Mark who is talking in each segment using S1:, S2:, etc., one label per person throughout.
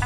S1: you.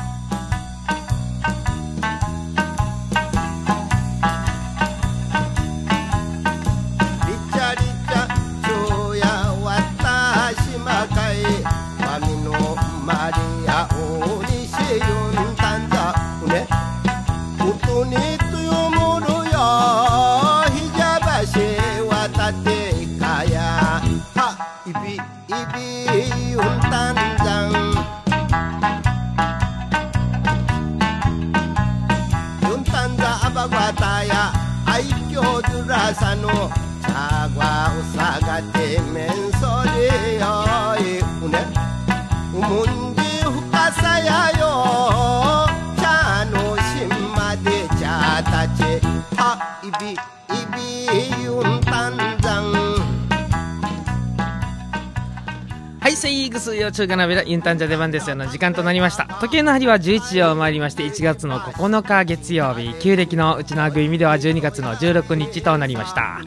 S1: 曜中華鍋のユンタンジャ出番ですよの時間となりました時計の針は11時を回りまして1月の9日月曜日旧暦のうちのあぐいみでは12月の16日となりました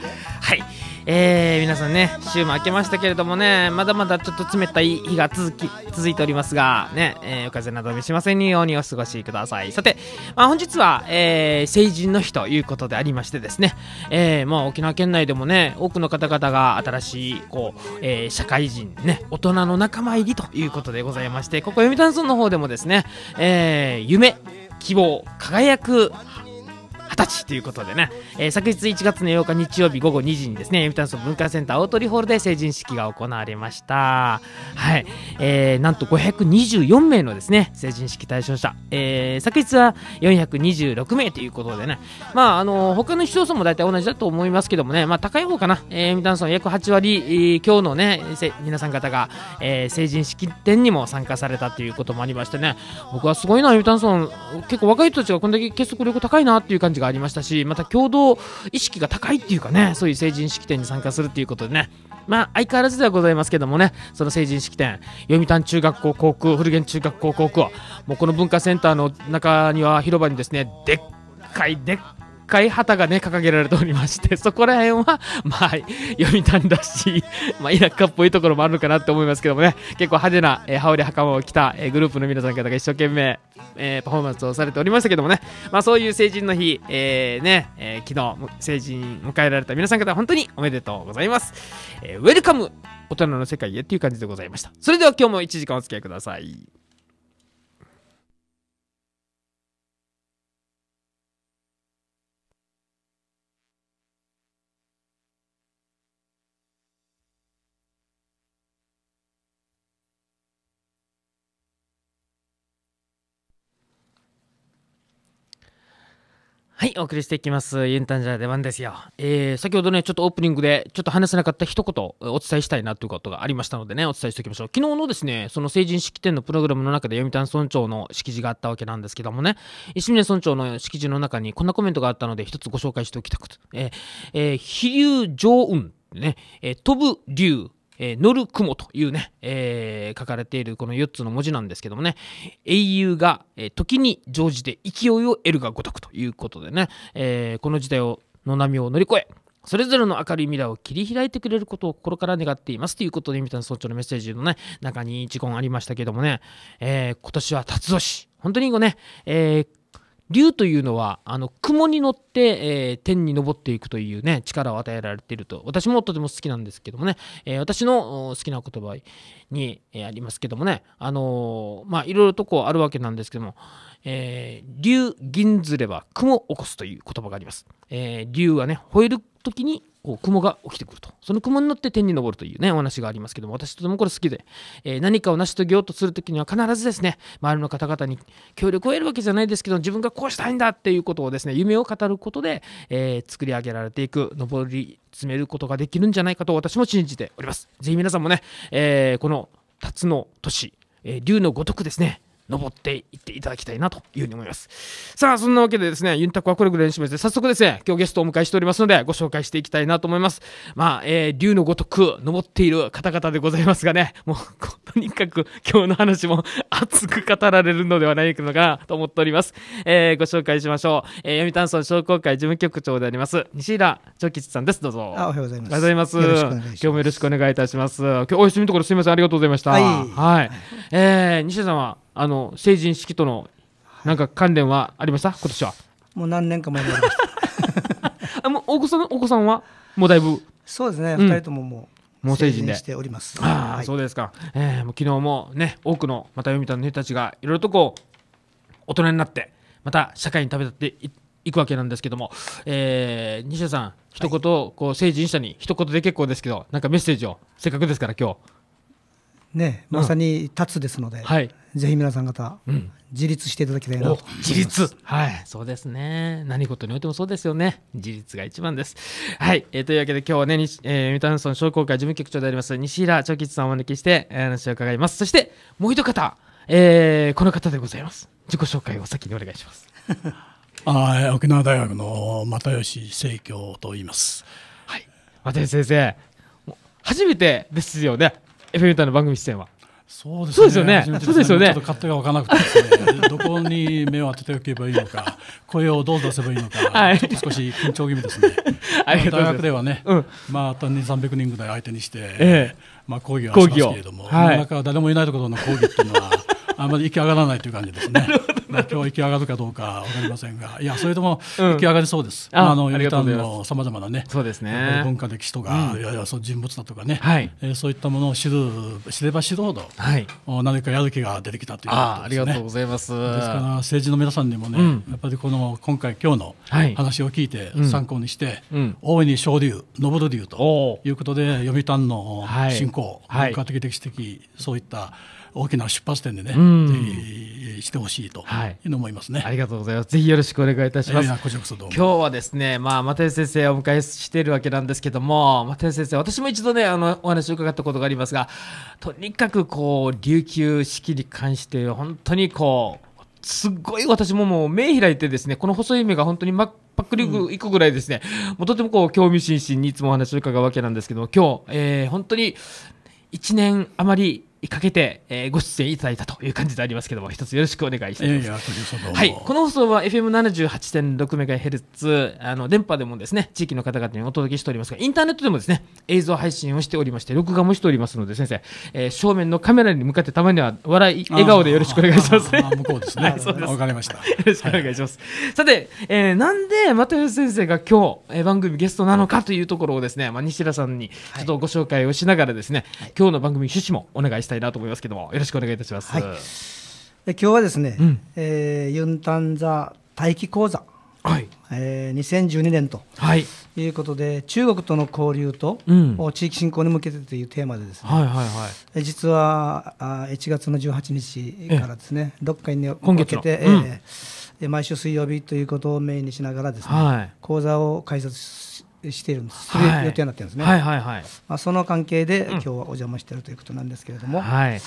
S1: えー、皆さんね、週も明けましたけれどもね、まだまだちょっと冷たい日が続き、続いておりますが、ね、えー、お風邪など見しませんようにお過ごしください。さて、まあ、本日は、えー、成人の日ということでありましてですね、えー、まあ、沖縄県内でもね、多くの方々が新しい、こう、えー、社会人、ね、大人の仲間入りということでございまして、ここ読谷村の方でもですね、えー、夢、希望、輝く、20歳ということでね、えー、昨日1月の8日日曜日午後2時にですね、エミタンソン文化センター大鳥ホールで成人式が行われました。はい。えー、なんと524名のですね、成人式対象者。えー、昨日は426名ということでね、まあ、あの他の市町村も大体同じだと思いますけどもね、まあ、高い方かな。えー、エミタンソン約8割、えー、今日のね、皆さん方が、えー、成人式典にも参加されたということもありましてね、僕はすごいな、エミタンソン。結構若い人たちがこんだけ結束力高いなっていう感じががありましたし、また共同意識が高いっていうかね、そういう成人式典に参加するっていうことでね、まあ相変わらずではございますけどもね、その成人式典、読谷中学校航空、古源中学校航空、はもうこの文化センターの中には広場にですね、でっかいでっ回旗がね、掲げられておりまして、そこら辺は、まあ、読谷だし、まあ、田舎っぽいところもあるのかなって思いますけどもね、結構派手な、えー、羽織袴を着た、えー、グループの皆さん方が一生懸命、えー、パフォーマンスをされておりましたけどもね、まあ、そういう成人の日、えー、ね、えー、昨日、成人迎えられた皆さん方、本当におめでとうございます。えー、ウェルカム大人の世界へっていう感じでございました。それでは今日も1時間お付き合いください。はい、お送りしていきます。ユンタンジャー出番ですよ。えー、先ほどね、ちょっとオープニングで、ちょっと話せなかった一言、お伝えしたいなということがありましたのでね、お伝えしておきましょう。昨日のですね、その成人式典のプログラムの中で読谷村長の式辞があったわけなんですけどもね、石峰村長の式辞の中にこんなコメントがあったので、一つご紹介しておきたくと。えー、えー、飛竜上雲ね、えー、飛ぶ竜、えー、乗る雲というね、えー、書かれているこの4つの文字なんですけどもね、英雄が、えー、時に乗じて勢いを得るがごとくということでね、えー、この時代をの波を乗り越え、それぞれの明るい未来を切り開いてくれることを心から願っていますということで、みたの村長のメッセージのね、中に一言ありましたけどもね、えー、今年は辰年、本当にこうね、えー竜というのはあの雲に乗って、えー、天に登っていくというね力を与えられていると私もとても好きなんですけどもね、えー、私の好きな言葉に、えー、ありますけどもねあのー、まあいろいろとこうあるわけなんですけども、えー、竜銀ずれば雲を起こすという言葉があります。えー、竜はね、吠える時にこう雲が起きてくると。その雲に乗って天に昇るというね、お話がありますけども、私とてもこれ好きで、えー、何かを成し遂げようとする時には必ずですね、周りの方々に協力を得るわけじゃないですけど、自分がこうしたいんだっていうことをですね、夢を語ることで、えー、作り上げられていく、昇り詰めることができるんじゃないかと私も信じております。ぜひ皆さんもね、えー、この辰の年、えー、竜のごとくですね、登っていっていただきたいなというふうに思いますさあそんなわけでですねユンタクはこれぐらいにしまして早速ですね今日ゲストをお迎えしておりますのでご紹介していきたいなと思いますまあ、えー、竜のごとく登っている方々でございますがね もうとにかく今日の話も 熱く語られるのではないのかなと思っております、えー、ご紹介しましょう、えー、闇炭村商工会事務局長であります西浦長吉さんですどうぞあおはようございますおはようございます今日もよろしくお願いいたします今日お休みのところすみませんありがとうございましたはい、はい、えー、西浦さんはあの成人式とのなんか関連はありました今年は
S2: もう何年か前になりました あもうお子さんお子さんはもうだいぶそうですね、うん、2人ともも
S1: うもう成人でしておりますああ、はい、そうですか、えー、もう昨日もね多くのまた読たの人たちがいろいろとこう大人になってまた社会に旅立っていいくわけなんですけども、えー、西田さん一言、はい、こう成人者に一言で結構ですけどなんかメッセージをせっかくですから今日ね、まさに立つですので、はい、ぜひ皆さん方、うん、自立していただきたいなと自立はいそうですね何事においてもそうですよね自立が一番ですはい、えー、というわけで今日はね三、えー、田村商工会事務局長であります西平長吉さんをお招きして、え話を伺いますそしてもう一方、
S3: えー、この方でございます自己紹介を先にお願いしますあ 沖縄大学の又吉聖教と言いますはい又吉先生
S1: 初めてですよね FM 歌の番組出演は。そうですよね。そうですよね。ちょっと勝手が分からな
S3: くて、どこに目を当てておけばいいのか、声をどう出せばいいのか、はい、ちょっと少し緊張気味ですね。大学ではね、うん、まあ、単に300人ぐらい相手にして、ええ、まあ、講義はしますけれども、はい、なかな誰もいないところの講義っていうのは、あんまり行き上がらないという感じですね。まあ、今日行き上がるかどうかわかりませんが、いや、それとも行き上がりそうです。うん、ああの、読谷のさまざまなね、そうですね文化歴史とか、うん、いやいや、そう人物だとかね、はいえー、そういったものを知る、知れば知るほど、はい、何かやる気が出てきたということですねあ。ありがとうございます。ですから、政治の皆さんにもね、うん、やっぱりこの、今回、今日の話を聞いて、参考にして、うん大いに昇竜、昇竜ということで、読谷の振興、文化的歴史的、そういった大きな出発点でね、ぜひしてほしいとはいいうの思いますね、ありがとうございます。ぜひよろしくお願いいたします。えー、こちらこそど
S1: うも今日はですね、まあ、又吉先生をお迎えしているわけなんですけども、又吉先生、私も一度ね、あの、お話を伺ったことがありますが、とにかくこう、琉球式に関して、本当にこう、すごい私ももう目開いてですね、この細い目が本当にまっックリグいくぐらいですね、うん、もうとてもこう興味津々にいつもお話を伺うわけなんですけども、今日、えー、本当に1年余りかけて、えー、ご出演いただいたという感じでありますけども、一つよろしくお願いします。はい、この放送は FM78.6 メガヘルツ、あの電波でもですね、地域の方々にお届けしておりますが、インターネットでもですね、映像配信をしておりまして、録画もしておりますので、先生、えー、正面のカメラに向かってたまには笑い笑顔でよろしくお願いします、ね、向こうですね。わかりました。よろしくお願いします。はい、さて、えー、なんで又吉先生が今日、えー、番組ゲストなのかというところをですね、まあ西田さんにちょっとご紹介をしながらですね、はい、今日の番組趣旨もお願いしたいたいなと思いますけどもよろしくお願いいたします、
S2: はい、今日はですね、うん、えー、ユンタンザ大気講座、はいえー、2012年と、はい、いうことで中国との交流と、うん、地域振興に向けてというテーマでですね、はいはいはい、実はあ1月の18日からですね6回に向けて、えー、うん、毎週水曜日ということをメインにしながらですね、はい、講座を開設してるんです、はい、予定になってるんですね、はいはいはい、まあ、その関係で、今日はお邪魔しているということなんですけれども、うん、はい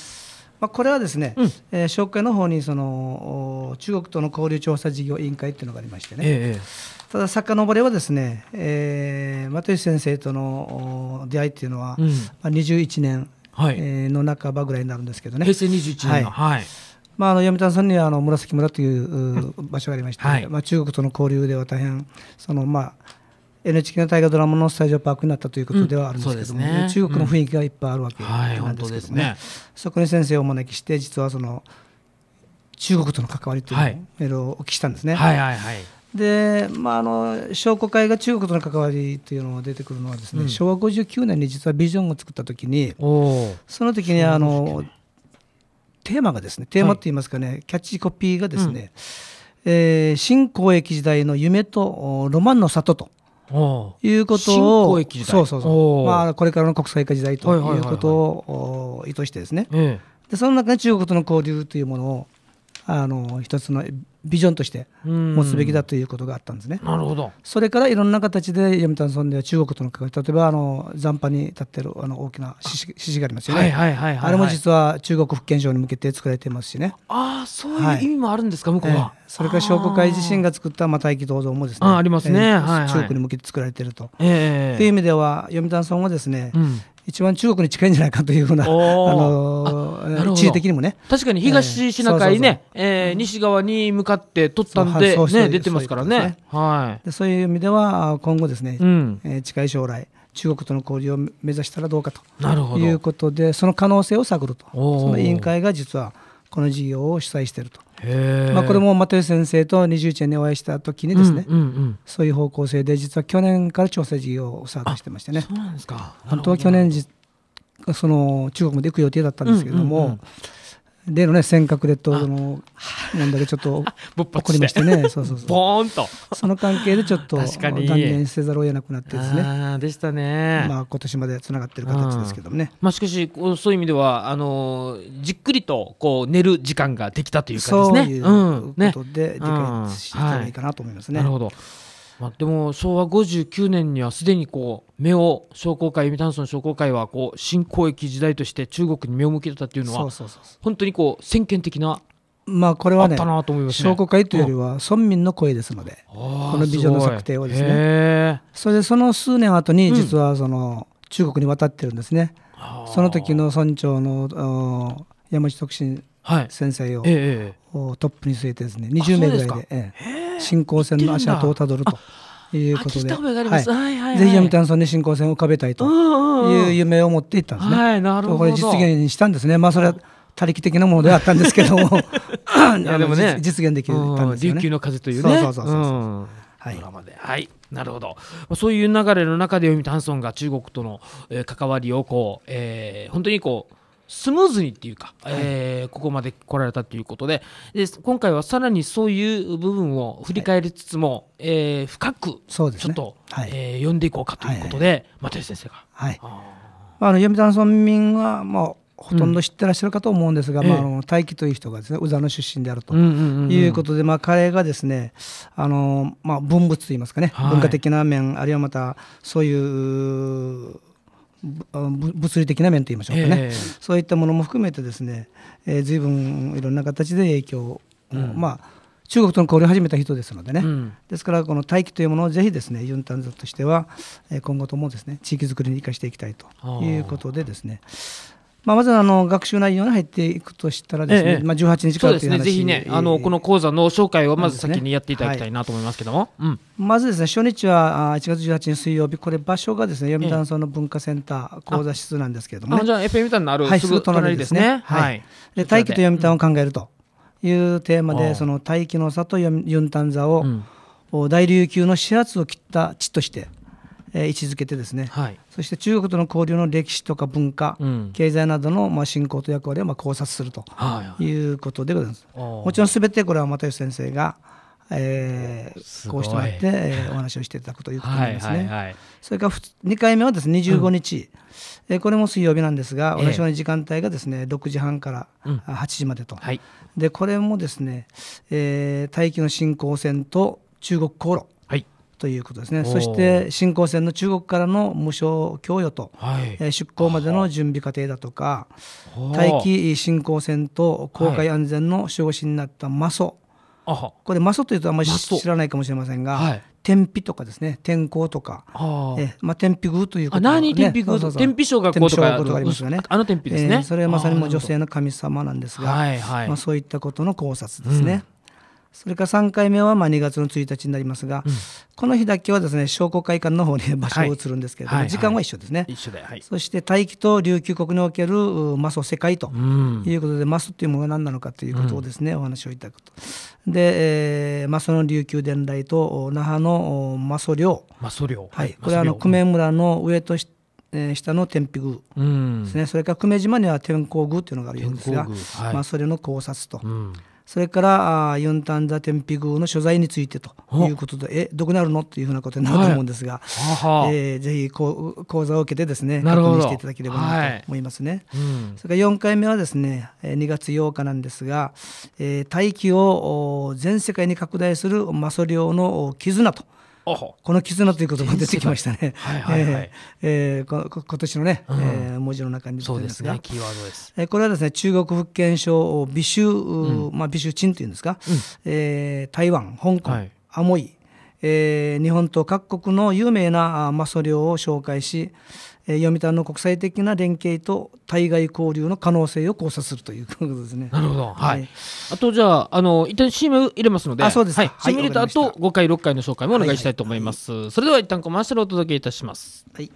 S2: まあ、これはですね、うん、えー、紹介の方にその中国との交流調査事業委員会っていうのがありましてね、ええ、ただぼれはですね、えー、又吉先生との出会いっていうのは、うん、まあ、21年、はえの半ばぐらいになるんですけどね平成21年の、はい、はい、まあ、あの読谷さんにはあの紫村という場所がありまして、はい、まあ、中国との交流では大変その、まあ NHK の大河ドラマのスタジオパークになったということではあるんですけども、ねうん、中国の雰囲気がいっぱいあるわけなんですけどねはいね、そこに先生をお招きして実はその中国との関わりというのをお聞きしたんですね。はいはいはい、で、まあ、あの商工会が中国との関わりというのが出てくるのはですね、うん、昭和59年に実はビジョンを作った時にその時にあのテーマがですねテーマって言いますかね、はい、キャッチコピーがですね、うん、えー、新交易時代の夢とロマンの里と。いうことをそうそうそうまあ、これからの国際化時代ということを意図してですね、でその中で中国との交流というものをあの一つのビジョンとして持つべきだということがあったんですね。なるほどそれからいろんな形で読谷村では中国との関わり例えばあの残波に立ってるあの大きな獅子がありますよね、あれも実は中国福建省に向けて作られていますしね。ああそういう意味もあるんですか、はい、向こうは、えー、それから商工会自身が作った「まあ、大気銅像」もですねありますね、えー、中国に向けて作られていると、えー、という意味では読谷村はですね、うん一番中国に近いんじゃないかというふうな、あの地理的にもね。確かに東シナ海ね、
S1: 西側に向かって取ったんで、ね、出てますからね。
S2: はい、そういう意味では、今後ですね、うえ近い将来、中国との交流を目指したらどうかということで、その可能性を探ると、その委員会が実はこの事業を主催していると。まあ、これも又吉先生と21年にお会いした時にですね、うんうんうん、そういう方向性で実は去年から調整事業をスタートしてましてね本当は去年その中国まで行く予定だったんですけれども、うんうんうん、例のね尖閣列島の問題でちょっと起 こりましてねそうそうそう ボンとその関係でちょっと断念せざるを得なくなってですねでしたね、まあ、今年までつながってる形ですけどもね、
S1: まあ、しかしそういう意味ではあのじっくりとこう寝る時間ができたというかですねそういうことで理解していいかなと思いますね。なるほどまあ、でも昭和59年にはすでにこう目を商工会読谷村商工会はこう新交易時代として中国に目を向けてたっていうのは本当にこう先見的な
S2: まあこれは
S1: ね商工会というより
S2: は村民の声ですのでこのビジョンの策定をですねそれでその数年後に実はその中国に渡ってるんですね、その時の村長の山内徳信先生を、トップに据えてですね20名ぐらいで。新高線の足跡をたどると。いうことで、はいぜひ読谷村に新幹線を浮かべたいという夢を持っていったんですね。はい、なるほどこれ実現したんですね。まあそれは他力的なものであったんですけども、いやでもね実現できたんですよ琉球の風というね。は
S1: い。なるほどそういう流れの中で読谷村が中国との関わりをこう、えー、本当にこうスムーズにっていうか、はい、えー、ここまで来られたということでで今回はさらにそういう部分を振り返りつつも、はい、えー、深くちょっと、ね、はい、えー、読んでいこうかということで、はい、先生が。はい
S2: あの読谷村民はもうほとんど知ってらっしゃるかと思うんですが、うん、まあ、あの大輝という人がですね宇佐の出身であるということで、まあ、彼がですねあの、まあ、文物といいますかね、文化的な面あるいはまたそういう物理的な面といいましょうかね、えー、そういったものも含めてですね、えー、随分いろんな形で影響を、うん、まあ中国との交流を始めた人ですのでね、うん、ですからこの大気というものをぜひですねユンタンザとしては今後ともですね地域づくりに生かしていきたいということでですねまあ、まずあの学習内容に入っていくとしたらですね、ええ、まあ、18日からですねぜひね、あの
S1: この講座の紹介をまず先にやっていただきたいなと思いますけども、はい
S2: うん、まずですね初日は1月18日水曜日これ場所がですね読谷村の文化センター講座室なんですけれども、ね、じゃあエペミタンのある、はい、すぐ隣ですね、はい、で大気と読谷を考えるというテーマで、うん、その大気の差と読谷座を、うん、大琉球の始発を切った地としてえー、位置づけてですね、はい、そして中国との交流の歴史とか文化、うん、経済などのまあ進行と役割をまあ考察するということでございます。はいはい、もちろんすべてこれは又吉先生がえー、こうしてもらって、えー、お話をしていただくということなんですね。はいはいはい、それから2回目はですね25日、うん、えー、これも水曜日なんですが、えー、私の時間帯がですね6時半から8時までと、うんはい、でこれもですね、えー、大気の進行線と中国航路ということですね、そして新興船の中国からの無償供与と、はい、出港までの準備過程だとか、待機新興船と航海安全の守護神になったマソ、はい、これ、マソというとあんまり知らないかもしれませんが、はい、天日とかですね、天候とか、えまあ、天日宮ということ、ね、天日宮天日小学校とかありますよね。あの天日ですね、えー、それはまさにも女性の神様なんですが、はまあ、そういったことの考察ですね。うんそれから3回目はまあ2月の1日になりますが、うん、この日だけはですね商工会館の方に場所を移るんですけれども、はい時間は一緒ですね。一緒で、はい、そして大気と琉球国におけるマスを世界ということで、うん、マスというものが何なのかということをですね、うん、お話をいただくと。で、えー、マスの琉球伝来と那覇のマソ漁。マソはい。これはあの久米村の上としえー、下の天日宮ですね、それから久米島には天候宮というのがあるようですが、はい、まあ、それの考察と。それからユンタンザ天日宮の所在についてということで、え、どこにあるのというふうなことになると思うんですが、はい、えー、ぜひこ講座を受けてですね、確認していただければなと思いますね。はいうん、それから4回目はですね、2月8日なんですが、えー、大気を全世界に拡大するマソオの絆と。この絆という言葉が出てきましたね。今年のね、えー、文字の中に出てきます。が、これはですね、中国福建省美州、うん、まあ美州鎮というんですか、うん、えー、台湾、香港、はい、アモイ、えー、日本と各国の有名なマスオを紹介し、え読谷の国際的な連携と対外交流の可能性を考察するという ことですね。なるほど。は
S1: い。はい、あとじゃああの一旦 CM 入れますので、あそうですはい。CM 入れた後、はい、5回6回の紹介もお願いしたいと思います。はいはい、それでは一旦コマーシャルをお届けいたします。はい。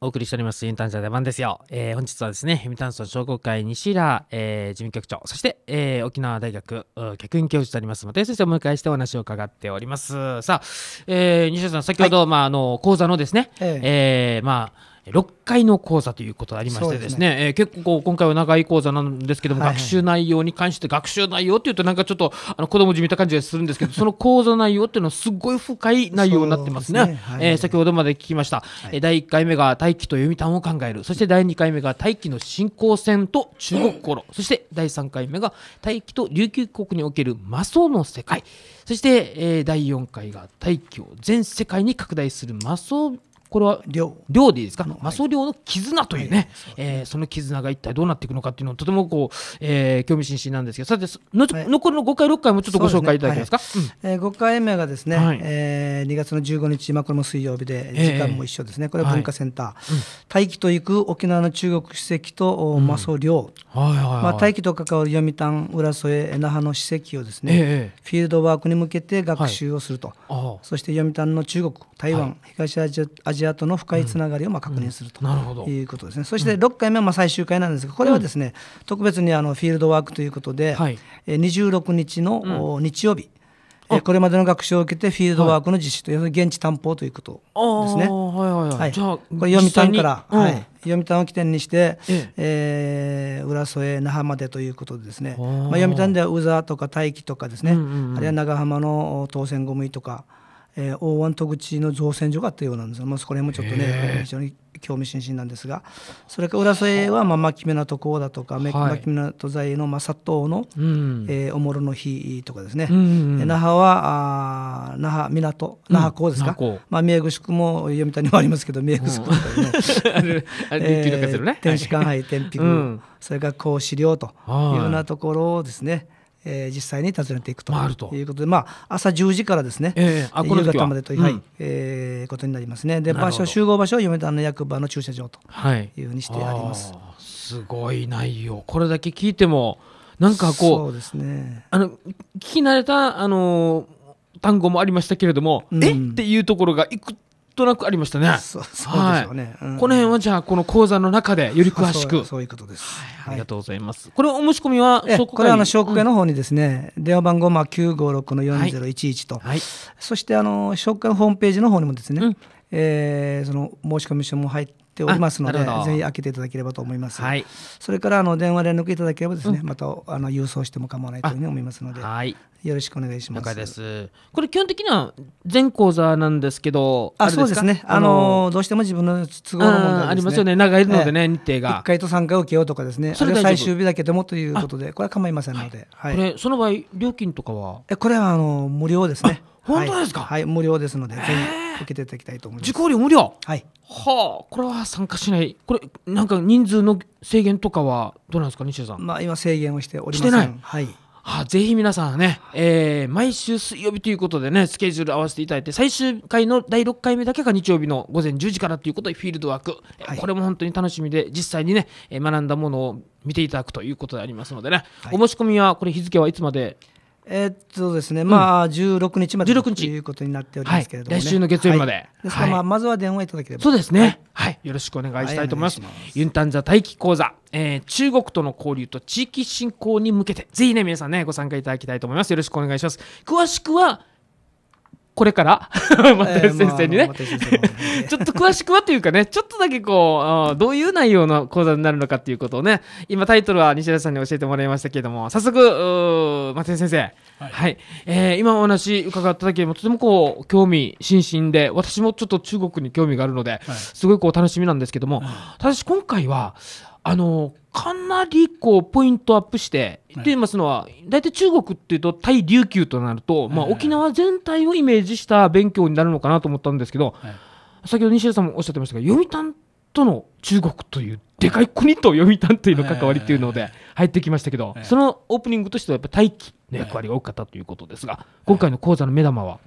S1: お送りしております、インターンザ出番ですよ。えー、本日はですね、ヘミタンソン商工会西田、えー、事務局長、そして、えー、沖縄大学客員教授であります、又吉先生をお迎えしてお話を伺っております。さあ、えー、西田さん、先ほど、はい、まあ、あの、講座のですね、ええー、まあ、6回の講座ということありましてですね、ねえー、結構今回は長い講座なんですけども、はいはい、学習内容に関して、学習内容っていうと、なんかちょっとあの子供じみた感じがするんですけど、その講座内容っていうのは、すごい深い内容になってますね。すねはい、えー、先ほどまで聞きました、はい、第1回目が大気と読谷を考える、そして第2回目が大気の進行線と中国航路、そして第3回目が大気と琉球国における魔装の世界、そして、えー、第4回が大気を全世界に拡大する魔装これは量量でいいですか、マスオ量の絆というね、えその絆が一体どうなっていくのかっていうのをとてもこう、えー、興味津々なんですけど、さて、のはい、残りの5回、6回もちょっとご紹介いただけますか。
S2: えー、5回目がですね、はい、えー、2月の15日、まあ、これも水曜日で、時間も一緒ですね、えー、これは文化センター、はい、大気と行く沖縄の中国史跡と、うん、マスオ量、はいはいまあ、大気と関わる読谷、浦添、那覇の史跡をですね、えー、フィールドワークに向けて学習をすると、そして読谷の中国、台湾、東アジアジアとの深いつながりをまあ確認するということですね、そして6回目はまあ最終回なんですがこれはですね、特別にあのフィールドワークということで、はい、26日の日曜日、これまでの学習を受けてフィールドワークの実施と、いう、現地担保ということですね。はいはいはい。じゃあ、これ読谷から、はい、読谷を起点にして、ええ浦添、那覇までということでですね、まあ、読谷では宇佐とか大気とかですね、あるいは長浜の当選ゴムイとか、えー、大湾戸口の造船所があったようなんですが、まあ、そこら辺もちょっとね非常に興味津々なんですがそれから浦添は、まあ、牧港港だとか、はい、牧港在の、まあ、佐藤の、うん、えー、おもろの日とかですね、うんうん、那覇はあ那覇港那覇港ですか、うん、まあ、宮城宿も読みたにもありますけど宮城区 とえ天守館杯天 p うん、それから孔子寮というようなところをですね、えー、実際に訪ねていくということで、まあ、朝10時からですね、えー、夕方までという、うん、
S1: えー、ことになりますねで場所
S2: 集合場所は米田の役場の駐車場
S1: というふうにしてあります、はい、すごい内容これだけ聞いてもなんかこうそうですねあの聞き慣れたあの単語もありましたけれども、うん、えっていうところがいくとなくありましたね。そうそうですよね、はいうん、この辺はじゃあこの講座の中でより詳しく。そういうことです、はい。ありがとうございます。これお申し込みはこれはあの商工会
S2: の方にですね、うん、電話番号まあ九五六の四ゼロ一一と、はい、そしてあの商工会のホームページの方にもですね、うん、えー、その申し込み書も入ってておりますのでぜひ開けていただければと思います、はい、それからあの電話連絡いただければですね、うん、またあの郵送しても構わないというふうに思いますので、はい、よろしくお願いします。これ基本的には全講座なんですけど、あそうですね。あのー、どうしても自分の都合の問題、ね、ありますよね。長いのでね、日程が。一回と三回受けようとかですね。それ最終日だけでもということで、これは構いませんので。はい。はい、そ
S1: の場合料金とかは？
S2: えこれはあの無料ですね。本当ですか、はい、はい、無料ですので、ぜひ受けていただきたいと思います。受講
S1: 料無料。はい。はあ、これは参加しない。これ、なんか人数の制限とかは、どうなんですか、西田さん。まあ、今制限をしておりません。してない。はい。はあ、ぜひ皆さんね、えー、毎週水曜日ということでね、スケジュール合わせていただいて、最終回の第6回目だけが日曜日の午前10時からということで、フィールドワーク、はい、これも本当に楽しみで、実際にね、学んだものを見ていただくということでありますのでね、はい、お申し込みは、これ、日付はいつまで
S2: えー、っとですね、ま
S1: あ、うん、16日までということになっておりますけれども、ね、はい、来週の月曜日まで。はい、ですから、まあ、まずは電話いただければ。そうですね、はい。はい。よろしくお願いしたいと思います。ますユンタンザ待機講座、えー、中国との交流と地域振興に向けて、ぜひね、皆さんね、ご参加いただきたいと思います。よろしくお願いします。詳しくは、これから又吉 先生にね、えーまあ、ちょっと詳しくはというかね、ちょっとだけこう、どういう内容の講座になるのかっていうことをね、今タイトルは西田さんに教えてもらいましたけれども、早速、又吉先生、はい、はい、えー、今お話伺っただけでもとてもこう、興味津々で、私もちょっと中国に興味があるので、はい、すごいこう楽しみなんですけども、ただし今回は、あのかなりこうポイントアップしてと言いますのは大体中国っていうと対琉球となると、まあ、沖縄全体をイメージした勉強になるのかなと思ったんですけど、先ほど西田さんもおっしゃってましたが読谷との中国というでかい国と読谷というの関わりというので入ってきましたけど、そのオープニングとしてはやっぱ大気の
S3: 役割が多かったということですが、
S1: 今回の講座の目玉は、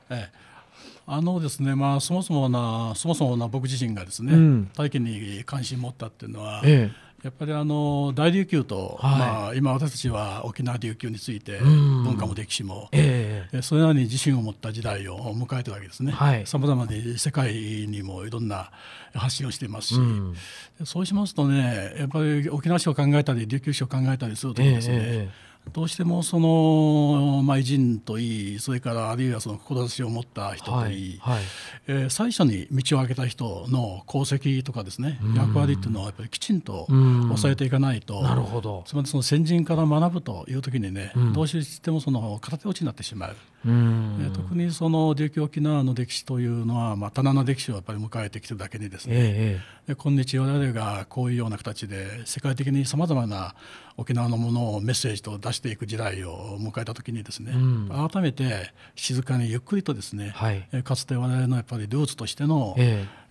S3: あのですねまあ、そもそもなそもそもな僕自身がですね、うん、大気に関心を持ったっていうのは、ええやっぱりあの大琉球と、はい、まあ、今私たちは沖縄琉球について文化も歴史も、えー、それなりに自信を持った時代を迎えているわけですねさまざまに世界にもいろんな発信をしていますし、うん、そうしますとねやっぱり沖縄史を考えたり琉球史を考えたりするとですね、えーどうしてもその、まあ、偉人といいそれからあるいはその志を持った人といい、はいはい、えー、最初に道を開けた人の功績とかですね、うん、役割っていうのはやっぱりきちんと抑えていかないと、うん、なるほどつまりその先人から学ぶという時にね、うん、どうしてもその片手落ちになってしまう。え特にその琉球沖縄の歴史というのは、まあ、な歴史をやっぱり迎えてきただけにですね、ええ、で今日我々がこういうような形で世界的にさまざまな沖縄のものをメッセージと出していく時代を迎えた時にですね、うん、改めて静かにゆっくりとですね、はい、かつて我々のやっぱりルーツとしての、ええ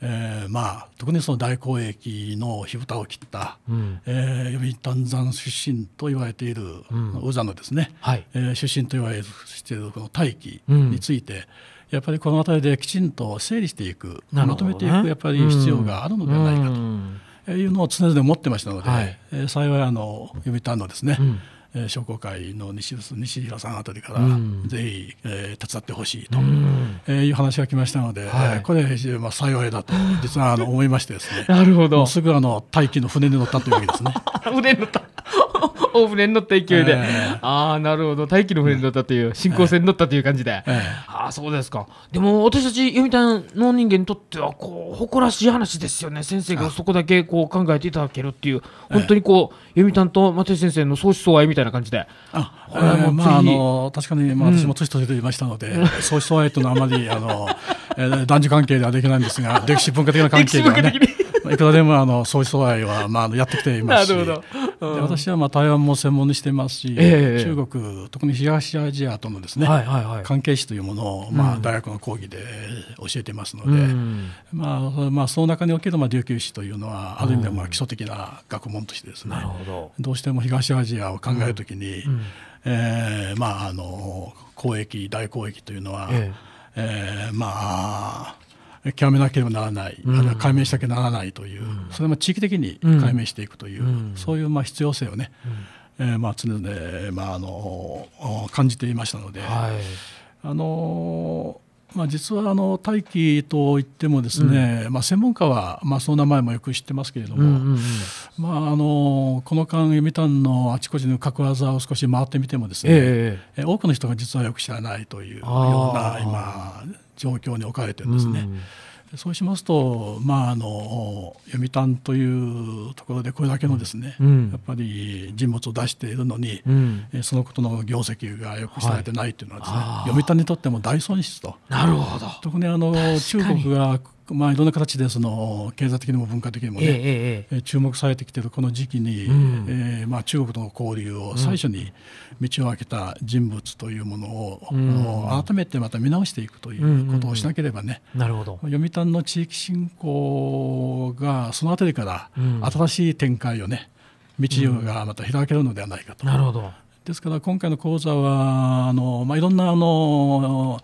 S3: えー、まあ、特にその大交易の火蓋を切った、うん、えー、読売丹山出身と言われている、うん、宇佐のですね、はい、えー、出身と言われているこの廃棄について、うん、やっぱりこの辺りできちんと整理していく、まとめていくやっぱり必要があるのではないかと。いうのを常々思ってましたので、はい、幸いあの読谷のですね、うんえー、商工会の西西平さんあたりから、ぜひ、えー、手伝ってほしいと、えー、いう話が来ましたので、はい、これ、まあ、幸いだと、実はあの思いましてですね、なるほどすぐあの大気の船に乗ったというわけですね。
S1: 船に乗った大 船に乗った勢いで、えー、ああ、なるほど、大気の船に乗
S3: ったという、進行船に乗ったという感じで、え
S1: ー、ああ、そうですか、でも私たち、読谷の人間にとってはこう、誇らしい話ですよね、先生がそこだけこう考えていただけるっていう、本当にこう、読谷と松井先生の相思相愛みたいな。たいな感じで。
S3: あ、えー、まああの確かにまあ私も年取ってましたので、うん、そういう人はえあまりあのえ男女関係ではできないんですが、歴史文化的な関係ではね。いくらでもあのそういうは、まあ、やってきていますしなるほど、うん、私は、まあ、台湾も専門にしていますし、えー、中国特に東アジアとのですね、はいはいはい、関係史というものを、まあ、大学の講義で教えてますので、うん、まあまあ、その中における、まあ、琉球史というのはある意味では、まあ、基礎的な学問としてですね、うん、どどうしても東アジアを考えるときに、うん、えー、まああの交易大交易というのは、えー、えー、まあ極めなければならない、うん、あるいは解明しなきゃならないという、それも地域的に解明していくという、そういうまあ必要性をね、えー、まあ常々、まあ、あの感じていましたので、はい、あのまあ、実はあの大気といってもですね、うん、まあ、専門家は、まあ、その名前もよく知ってますけれども、うんうんうん、まあ、あのこの間読谷のあちこちの角技を少し回ってみてもですね、えー、多くの人が実はよく知らないというような今状況に置かれてるんですね。うん、そうしますと、まあ、あの読谷というところでこれだけのですね、うん、やっぱり人物を出しているのに、うん、そのことの業績がよく知られてないというのはですね、ね、はい、読谷にとっても大損失となるほど特にあの中国がまあ、いろんな形でその経済的にも文化的にもね、ええ注目されてきてるこの時期に、うん、えー、まあ、中国との交流を最初に道を開けた人物というものを、うん、改めてまた見直していくということをしなければね、うんうんなるほど読谷の地域振興がその辺りから新しい展開をね、道がまた開けるのではないかと、うん、なるほどですから今回の講座はあの、まあ、いろんなあの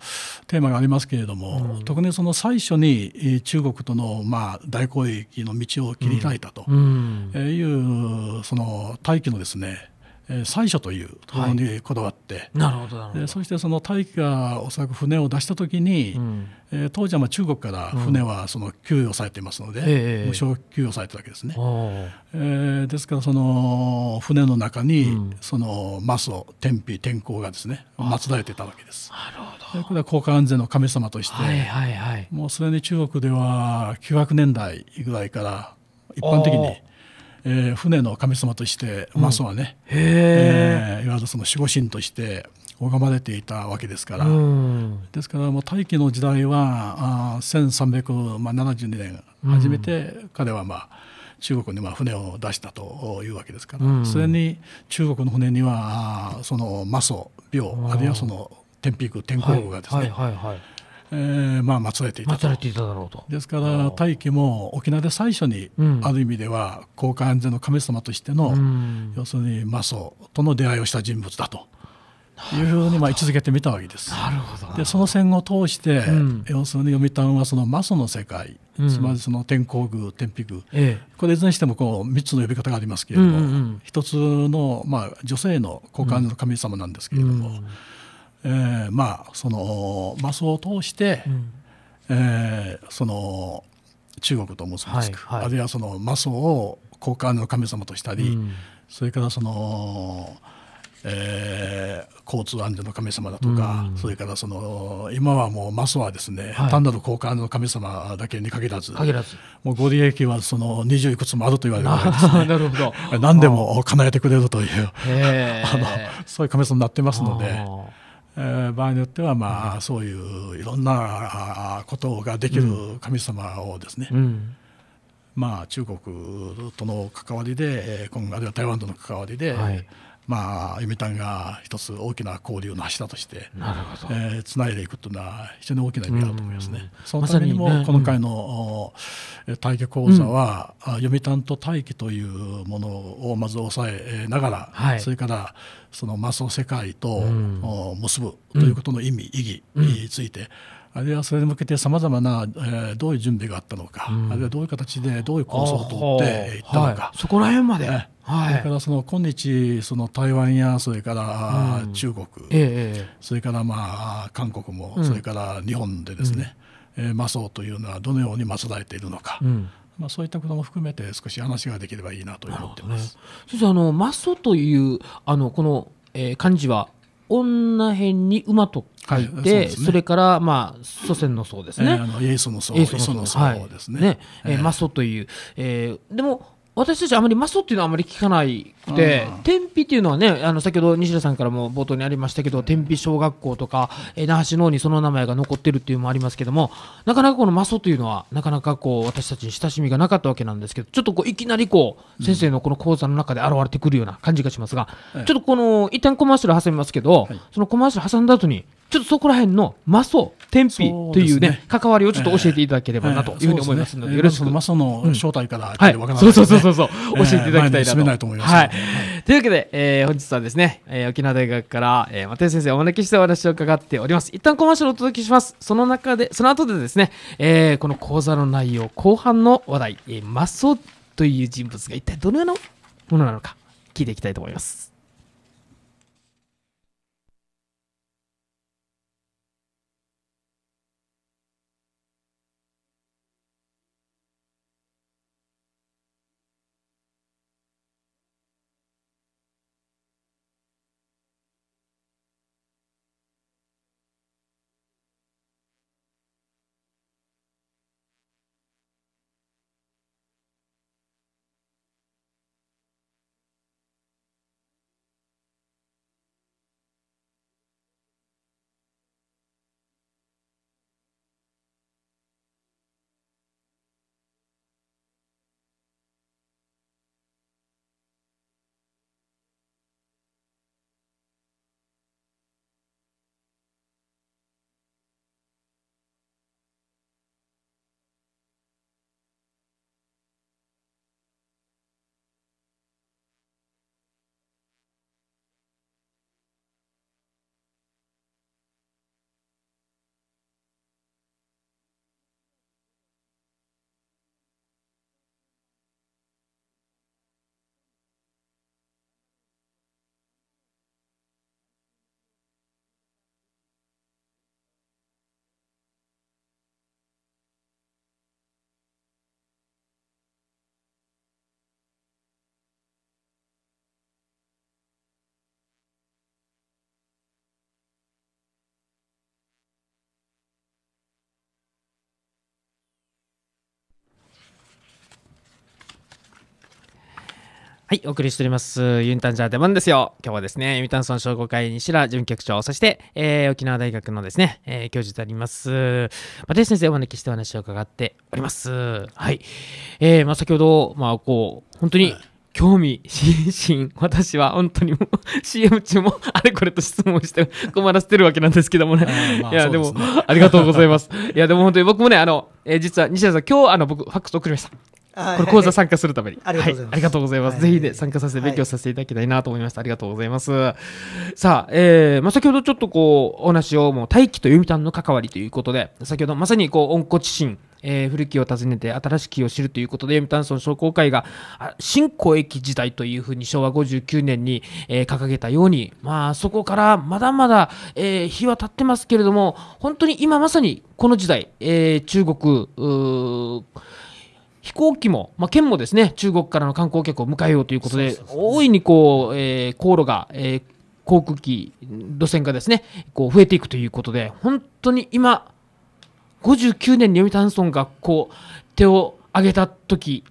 S3: テーマがありますけれども、うん、特にその最初に中国との、まあ、大交易の道を切り開いたという、うん、その大気のですね採所というところにこだわって、なるほどなるほどそしてその大気がおそらく船を出した時に、うえ当時はまあ中国から船はその給与されていますので、無償給与されたわけですね、えー、ですからその船の中にそのマスを天日天候がですね祀られてたわけですなるほどこれは航海安全の神様として、はいはいはい、もうそれに中国では900年代ぐらいから一般的にえー、船の神様として、マスはね、うん、えー、いわゆるその守護神として拝まれていたわけですから、うん、ですからもう大気の時代はあ1372年初めて彼はまあ、中国にまあ船を出したというわけですから、うん、それに中国の船にはそのマソ、病あるいはその天ピー天候がですね、はいはいはいはいえーまあ、祀られていた祀れていただろうとですから大気も沖縄で最初に、うん、ある意味では交換安全の神様としての、うん、要するに魔祖との出会いをした人物だと。いうふうにまあ位置づけてみたわけです。なるほどでその戦後を通して、うん、要するに読谷はその魔祖の世界、うん、つまりその天皇宮天日宮、ええ、これいずれにしてもこう3つの呼び方がありますけれども、うんうん、一つの、まあ、女性の交換の神様なんですけれども、うん、えー、まあそのマスを通して、うん、えー、その中国と結びつく、はいはい、あるいはそのマスを交換の神様としたり、うん、それからその、えー、交通安全の神様だとか、うん、それからその今はもうマスはですね、はい、単なる交換の神様だけに限らず限らずもうご利益はその20いくつもあると言われるわけです、ね、なるほど 何でも叶えてくれるというあのそういう神様になってますので。場合によってはまあそういういろんなことができる神様をですね、まあ、中国との関わりで今後あるいは台湾との関わりで、はいまあ、読谷が一つ大きな交流の柱としてつな、えー、いでいくというのは非常に大きな意味があると思いますね。そのためにもこの回の、まね、対局講座は、うん、読谷と大気というものをまず抑えながら、はい、それからそのマスの世界と、結ぶということの意味、意義について、あるいはそれに向けてさまざまな、えー、どういう準備があったのか、あるいはどういう形でどういう構想をとっていったのか、そこら辺まで、はい、それからその今日その台湾やそれから中国、うんええ、それからまあ韓国も、それから日本でですね、うん、えー、マソというのはどのように祀られているのか。うんまあ、そういったことも含めて少し話ができればいいなと思ってます。
S1: ね、あのマソというあのこの、えー、漢字は女編に馬と書いて、はいそね、それからまあ祖先の層ですね。えー、あのイエスの層、イエソの層ですね。ね、えー、マソという、えー、でも私たちあまりマスっていうのはあまり聞かないくて、うん、天日っていうのはねあの先ほど西田さんからも冒頭にありましたけど天日小学校とか、枝ー、那覇市の方にその名前が残ってるっていうのもありますけどもなかなかこのマストというのはなかなかこう私たちに親しみがなかったわけなんですけどちょっとこういきなりこう先生のこの講座の中で現れてくるような感じがしますが、うん、ちょっとこの一旦コマーシャル挟みますけど、はい、そのコマーシャル挟んだ後にちょっとそこら辺のマソ天日というね、関わりをちょっと教えていただければなというふうに思いますので、よろしく。
S3: えーえマソの正体から、はい、そうそうそうそう教えていただきたいなと。ないと思います、は
S1: い。というわけで、え本日はですね、え沖縄大学から、えー、又先生お招きしてお話を伺っております。一旦コマーシャルをお届けします。その中でその後でですね、えこの講座の内容後半の話題、えー、マソという人物が一体どのようなものなのか聞いていきたいと思います。はい、お送りしております。ユンタンジャーデマンですよ。今日はですね、ユンタンソン商工会西田準局長、そして、えー、沖縄大学のですね、えー、教授であります、又吉先生をお招きしてお話を伺っております。はい。えー、まあ、先ほど、まあ、こう、本当に、興味津々、私は本当にもう CM 中もあれこれと質問して困らせてるわけなんですけどもね。いや、でも、ありがとうございます。いや、でも本当に僕もね、あの、えー、実は西田さん、今日、あの、僕、ファックス送りました。これ講座参加するために。ありがとうございます。ぜひね、参加させて勉強させていただきたいなと思いました。ありがとうございます。さあ、えー、まあ、先ほどちょっとこう、お話をもう大気と読谷の関わりということで、先ほどまさにこう、温故知新、えー、古きを訪ねて新しきを知るということで読谷村商工会が新古駅時代というふうに昭和59年に、えー、掲げたように、まあ、そこからまだまだ、えー、日は経ってますけれども本当に今まさにこの時代、えー、中国飛行機も、まあ、県もですね中国からの観光客を迎えようということで大いにこう、えー、航路が、えー、航空機路線がですねこう増えていくということで本当に今59年に読谷村がこう手を挙げた時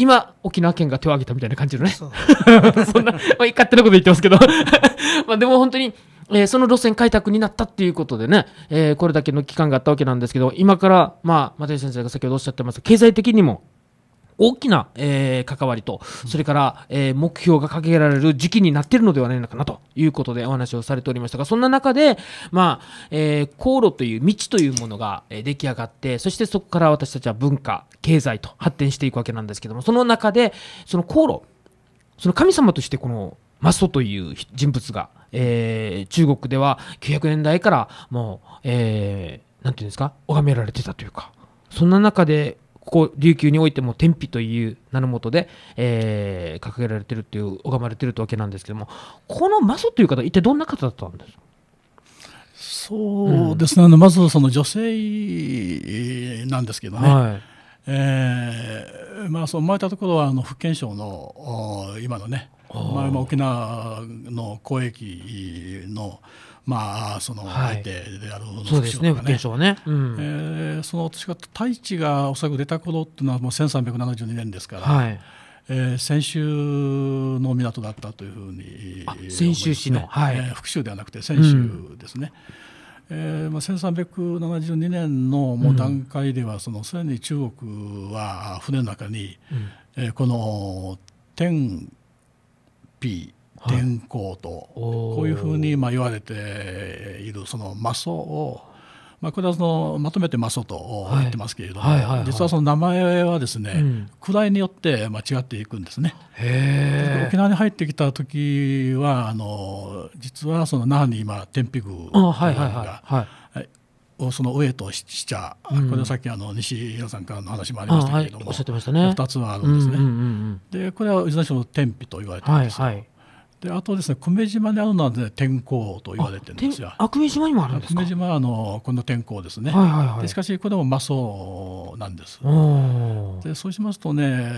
S1: 今、沖縄県が手を挙げたみたいな感じのね。そ んな、まあ、勝手なこと言ってますけど まあ、でも本当に、えー、その路線開拓になったっていうことでね、えー、これだけの期間があったわけなんですけど、今から、まあ、松井先生が先ほどおっしゃってます経済的にも大きな、えー、関わりと、それから、えー、目標が掲げられる時期になっているのではないのかなということでお話をされておりましたが、そんな中で、まあ、えー、航路という道というものが、え出来上がって、そしてそこから私たちは文化、経済と発展していくわけなんですけども、その中で、その航路、その神様としてこのマストという人物が、え中国では900年代からもう、えー、ていうんですか、拝められてたというか、そんな中で、ここ琉球においても天日という名のもとで、えー、掲げられてるっていう拝まれているいうわけなんですけどもこのマソという方一体どんな
S3: 方だったんですかそうですね、うん、あのまずその女性なんですけどね、はい、えー、まあ、そう思れたところはあの福建省の今のね、まあ、沖縄の交易の、まあそのあえであのそうですね現ね、えその確か太一がおそらく出た頃っていうのはもう1372年ですから、はいえー、先週の港だったというふうに、ね、先週市の、はいえー、復習ではなくて先週ですね。うん、えーまあ、1372年のもう段階では、そのすでに中国は船の中に、うん、えー、この天 P 天候と、こういうふうにまあ言われているそのマソを、まあ、これはそのまとめてマソと言ってますけれども、実はその名前はですね、うん、位によって間違っていくんですね。沖縄に入ってきた時はあの実はその那覇に今天日宮が。をその上としちゃ、うん、これさっきあの西平さんからの話もありましたけれども、はいね、2つはあるんですね、でこれはいずれにしても天日と言われてるんですよ、はいはいであとですね久米島にあるのは、ね、天候と言われてるんですよ。久米島にもあるんですか久米島はあのこの天候ですね、はいはいはい、でしかしこれも魔装なんです。でそうしますとね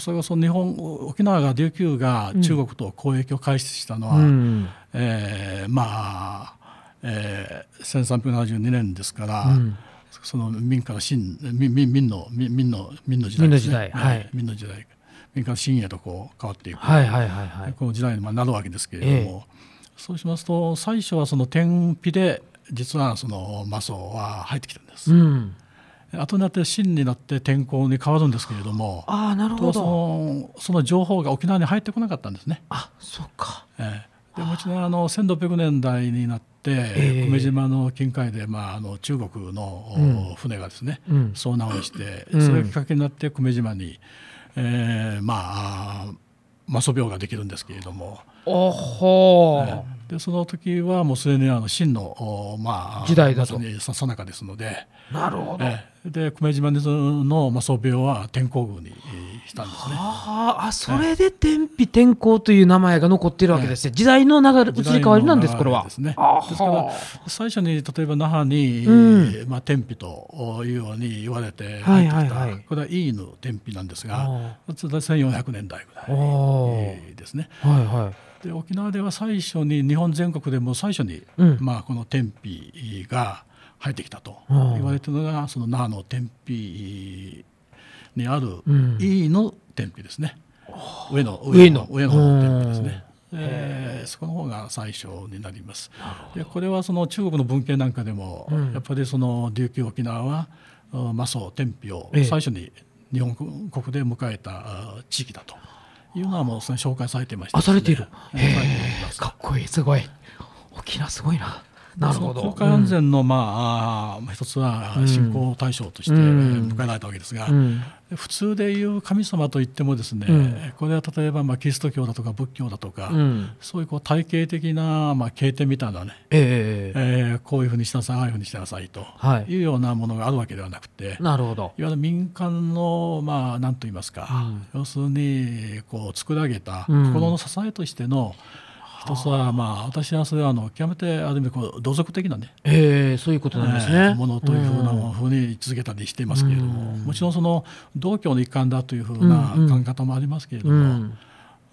S3: それこその日本沖縄が琉球が中国と交易を開始したのは、うん、えー、まあ、えー、1372年ですから。うんその民から清民民民の民の民の時代、ね、民の時代、はい、民の時代民間信へとこう変わっていく、はいはいはいはい、この時代になるわけですけれども、ええ、そうしますと最初はその天日で実はその魔僧は入ってきたんです。うん後になって真になって天候に変わるんですけれどもあなるほどそのその情報が沖縄に入ってこなかったんですね。あそうか、えー、でもちろんあの1600年代になって、えー、久米島の近海で、まあ、あの中国の、うん、船がですね、うん、遭難をして、うん、それがきっかけになって久米島に、うえー、まあマソ病ができるんですけれども。おほ、えー、でその時はもうそれにあの真の、まあ、時代だとさなかですのでなるほど、えー、で久米島のまあ装備は天候宮にしたんですね。ああそれで天日天候という名前が残っているわけですね。時代の流れ移り変わりなんですこれは。ですね。から最初に例えば那覇に、うん、まあ天日というように言われて入ってきた、これはいいヌ天日なんですが、1400年代ぐらいですね。はいはい。で沖縄では最初に日本全国でも最初に、うん、まあこの天日が、生ってきたと言われてるのがその那覇の天日にある E の天日ですね、うん、上の上の上の方の天日ですね。えー、そこの方が最初になりますでこれはその中国の文献なんかでも、うん、やっぱりその琉球沖縄はマソ天日を最初に日本国で迎えた地域だというのはもう紹介されてました、ね、あされている、えー、かっこいいすごい沖縄すごいななるほど航海安全の、まあ、一つは信仰対象として迎えられたわけですが、普通でいう神様といってもですね、うん、これは例えばまあキリスト教だとか仏教だとか、うん、そういうこう体系的なまあ経典みたいなね、えー、えー、こういうふうにしなさいああいうふうにしなさいというようなものがあるわけではなくて、はい、なるほどいわゆる民間のまあ何と言いますか、うん、要するにこう作り上げた心の支えとしての、うん一つは、まあ、私はそれはあの極めてある意味こう同族的なね、えー、そういうことなんですね、えー、ものというふうなふうに位置づけたりしていますけれども、うん、もちろんその道教の一環だというふうな考え方もありますけれども、うんうん、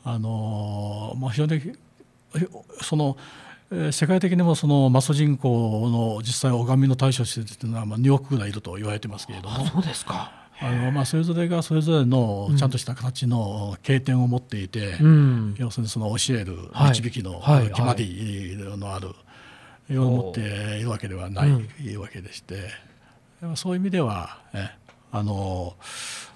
S3: あのまあ、非常にその世界的にもそのマソ人口の実際拝みの対象施設というのはまあ2億ぐらいいると言われてますけれども。そうですかあのまあ、それぞれがそれぞれのちゃんとした形の経典を持っていて、うん、要するにその教える導きの決まりのあるよう持っているわけではないわけでして、うん、そういう意味では、あの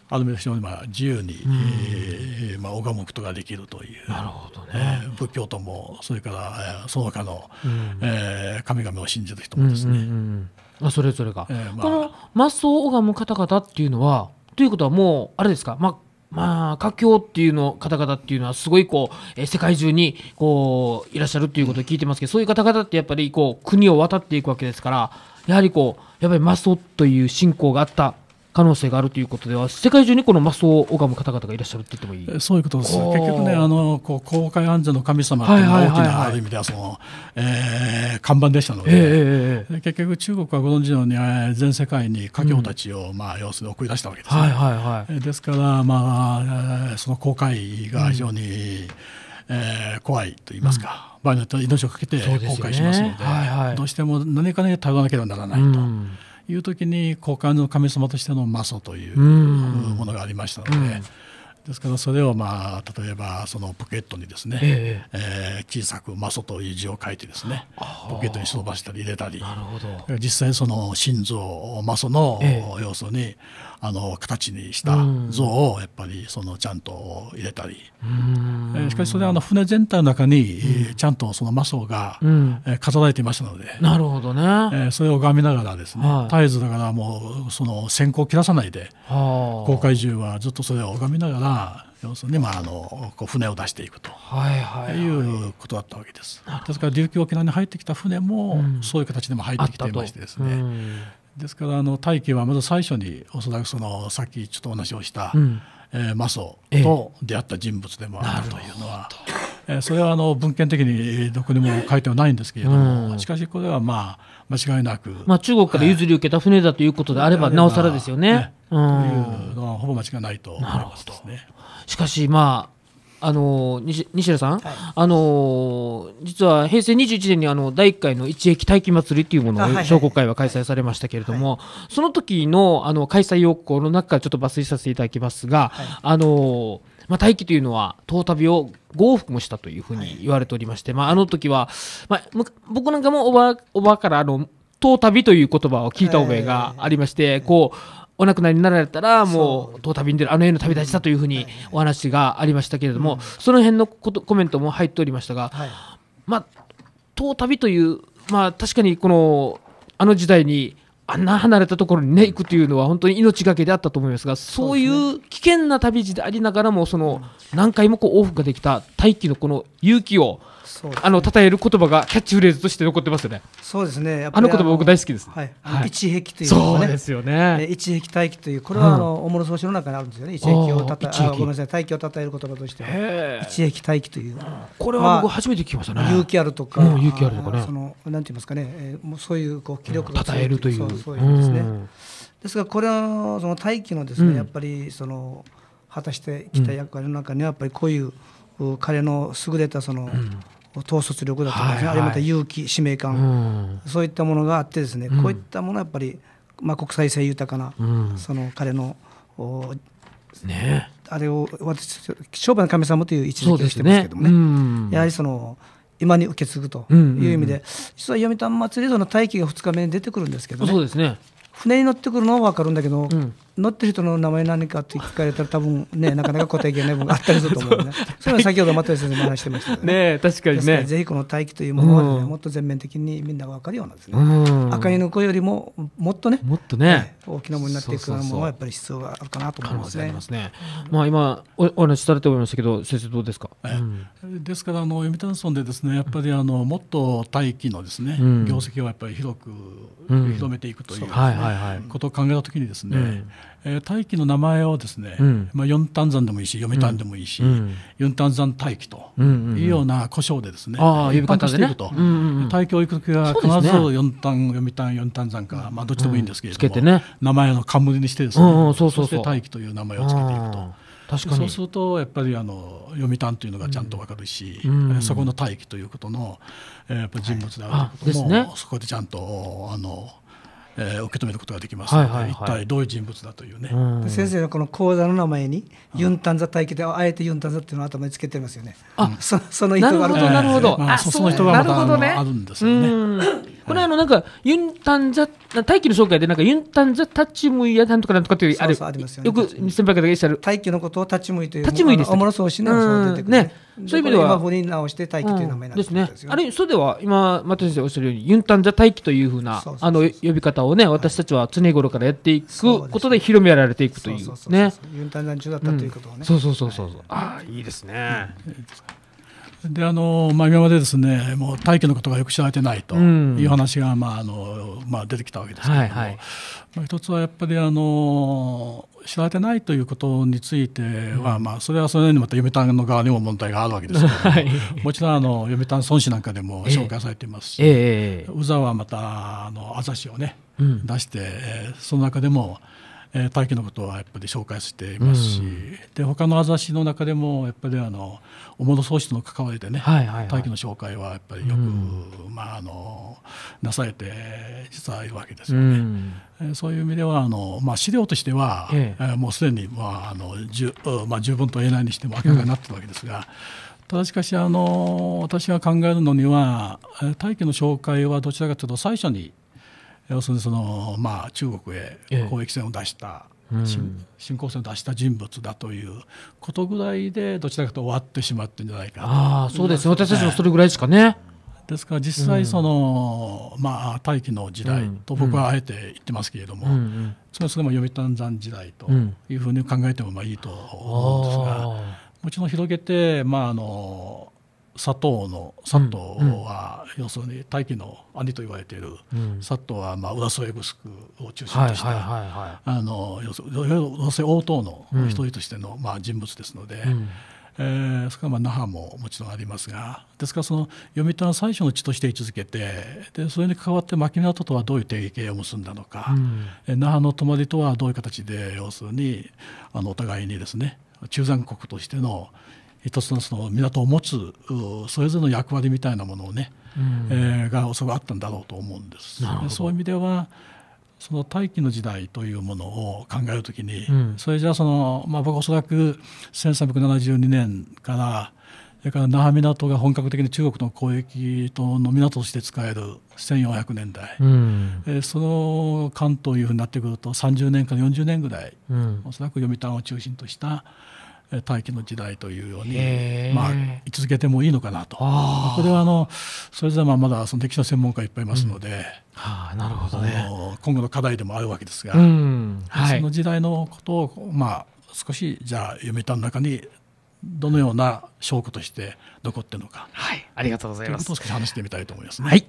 S3: アルメル氏に自由に、うんまあ、拝むことができるというなるほどね、仏教徒もそれから、えその他の、うん、えー、神々を信じる人もですね。うんうんうんあそれぞれが、えーまあ、この
S1: マスを拝む方々っていうのはということはもうあれですか、まあまあ、華僑っていうの方々っていうのはすごいこう、えー、世界中にこういらっしゃるっていうことを聞いてますけど、そういう方々ってやっぱりこう国を渡っていくわけですからやはりこうやっぱりマスオという信仰があった可能性があるということでは、世界中にこのマスを拝む方々がいらっしゃるって言ってもいいそうい
S3: うことです、結局ね、あのこう公開安全の神様っていうのは大きな、ある意味ではその、えー、看板でしたので、えー、結局、中国はご存知のように、全世界に華僑たちを、うん、まあ、要するに送り出したわけです、ね、はいはいはい、ですから、まあ、その公開が非常に、うんえー、怖いと言いますか、うん、場合によっては命を懸けて公開しますので、ねはいはい、どうしても何かね、頼らなければならないと。うんいう時に交換の神様としてのマソというものがありましたので。うんうんですからそれをまあ例えばそのポケットにですね、ええ小さく「マソ」という字を書いてですねポケットに忍ばしたり入れたり実際その心臓マソの要素にあの形にした像をやっぱりそのちゃんと入れたり、えん、しかしそれはあの船全体の中にちゃんとそのマオが飾られていましたので、うん、なるほどねそれを拝みながらですね、はい、絶えずだからもうその線香を切らさないで航海中はずっとそれを拝みながら要するに、まあ、あのこう船を出していくと、はいはい、いうことだったわけです。ですから琉球沖縄に入ってきた船も、そういう形でも入ってきていましてですね、うん、ですからあの大気はまず最初におそらくそのさっきちょっとお話をした、うん、えー、マソと出会った人物でもあるというのは、えー、それはあの文献的にどこにも書いてはないんですけれども、うん、しかしこれはまあ間違いなく、
S1: まあ、中国から譲り受けた船だとい
S3: うことであればなおさらですよね。ねうん、とい
S1: うのはほぼ間違いないと思いますね。
S3: しかしま
S1: ああの西田さん、はい、あの実は平成21年にあの第1回の一駅待機祭りというものを商工会は開催されましたけれども、はいはい、その時のあの開催要項の中からちょっと抜粋させていただきますが、あのまあ、大気というのは遠旅を5往復もしたというふうに言われておりまして、まあ、あの時は、まあ、僕なんかもおばおばからあの遠旅という言葉を聞いた覚えがありまして、こうお亡くなりになられたらもう当旅に出るあの世の旅立ちだというふうにお話がありましたけれども、その辺のことコメントも入っておりましたが、まあ当旅というまあ確かにこのあの時代にあんな離れたところにね行くというのは本当に命がけであったと思いますがそういう危険な旅路でありながらもその何回もこう往復ができた大気のこの勇気をね、あの讃える言葉がキャッチフレーズとして残ってますよね。
S2: そうですね。あの言葉僕大好きです。はい。はい、一壁という、ね、そうですよね。一壁大気というこれはあの、うん、おもろ総の中にあるんですよね。一壁をたたごめんなさい大をえる言葉として一壁大気という。これは僕初めて聞きましたね。まあ、勇気あるとか、勇気あるとかね。そのなんて言いますかね、えー、もうそういうこう気力の称えるというそうそういうですね。ですがこれはその大気のですね、やっぱりその果たしてきた役割の中にはやっぱりこういう彼の優れたその、うん統率力だとか、ねはいはい、あれまた勇気使命感、そういったものがあってですね、こういったものはやっぱり、まあ、国際性豊かな、その彼のね、あれを私商売の神様という位置づけをしてますけどもね、ね、やはりその今に受け継ぐという意味で、うんうん、実は読谷祭り像の大気が2日目に出てくるんですけどね、ね、船に乗ってくるのは分かるんだけど、うん、乗ってる人の名前何かって聞かれたら多分ねなかなか答えきれない分あったりすると思うねそれは先ほど松吉先生も話してましたねね確かにねぜひこの大気というものは、ねうん、もっと全面的にみんなが分かるようなですね、うん、赤い
S1: の子よりももっとねもっとね、ね、大きな
S2: ものになっていくものはやっ
S3: ぱり必要があるかなと思いますね。ますね
S1: まあ、今おお話しされておりましたけど先生どうですか、う
S3: ん、ですからあの読谷村でですねやっぱりあのもっと大気のですね、業績をやっぱり広く広めていくという、ねはいはいはい、ことを考えたときにですね、えー、大気の名前をですね、うん、まあ、四炭山でもいいし読谷でもいいし、うん、四炭山大気というような故障でですね、うんう一般化していくと、ねうんうん、大気を行く時は必ず四炭読谷四炭山か、まあ、どっちでもいいんですけれども、うんね、名前の冠にしてですね、うんうん、そうそうそうそして大気という名前をつけていくと。確かにそうするとやっぱりあの読谷というのがちゃんと分かるし、うんうん、そこの大気ということのやっぱ人物であるということも、はいね、そこでちゃんとあのえー、受け止めることができますので、はいはいはい、一体どういう人物だというね。う先
S2: 生のこの講座の名前に、ユンタンザ大系であえてユンタンザっていうのを頭につけてますよね。
S1: あ、そその
S3: 意図があると、えなるほど、まあ、その人がまた、ね、あるんで
S1: すよね。これあのなんかユンタンザ大気の紹介でなんかユンタンザタチムイやなんとかなんとかっていうあれありますよく先輩方がいらっしゃる大気のことをタチムイというタチムイですおもろそうしなそう出てくるねそういう意味では今掘に直して大気という名前なんですねあれそうでは今松先生おっしゃるようにユンタンザ大気というふうなあの呼び方をね私たちは常頃からやっていくことで広められていくという
S3: ね。ユンタン団中だったということをね。そうそうそうそう。ああいいですね。であのまあ、今までですねもう大気のことがよく知られてないという話が、まああのまあ、出てきたわけですけれども、はいはい、まあ、一つはやっぱりあの知られてないということについては、うん、まあ、それはそれなりにまた読谷の側にも問題があるわけですけども、はい、もちろんあの読谷孫子なんかでも紹介されていますし、えーえー、宇はまたあの朝をね、うん、出して、その中でも。えー、大気のことはやっぱり紹介していますし、うん、で他のあざしの中でもやっぱりあのおもの喪失の関わりでね、はいはいはい、大気の紹介はやっぱりよく、うん、まあ、あのなされて実はいるわけですよね。うんそういう意味ではあの、まあ、資料としては、ええ、もうすでに、まああのじゅまあ、十分と言えないにしても明らかになってるわけですが、うん、ただしかしあの私が考えるのには大気の紹介はどちらかというと最初に要するにその、まあ、中国へ交易船を出した、うん、新興船を出した人物だということぐらいでどちらかと終わってしまってんじゃないかあそうですね私たちもそれぐらいですかね。ですから実際その、うん、まあ大気の時代と僕はあえて言ってますけれども、うんうん、それも読谷山時代というふうに考えてもまあいいと思うんですが、もちろん広げてまああの砂糖の砂糖は、要するに大気の兄と言われている、砂糖はまあ浦添グスクを中心とした要するに浦添大党の一人としてのまあ人物ですので。えー、それからまあ那覇ももちろんありますがですからその読谷最初の地として位置づけてでそれに関わって牧港とはどういう提携を結んだのか、うん、那覇の泊まりとはどういう形で要するにあのお互いにですね中山国としての一つのその港を持つそれぞれの役割みたいなものをね、うん、えー、がおそらくあったんだろうと思うんです。そういう意味ではその大気の時代というものを考えるときに、うん、それじゃあその、まあ、僕はおそらく1372年からそれから那覇港が本格的に中国の交易との港として使える1400年代、うん、その関東いうふうになってくると30年から40年ぐらい、うん、おそらく読谷を中心とした大気の時代というように、まあ、位置づけてもいいのかなと、あ、これはあのそれぞれまだその歴史の専門家いっぱいいますので、うんはあ、なるほど、ね、今後の課題でもあるわけですが、うんはい、その時代のことを、まあ、少しじゃあ読谷の中にどのような証拠として残ってるのか、はい、ありがとうございます。少し話してみたいと思いますね。はい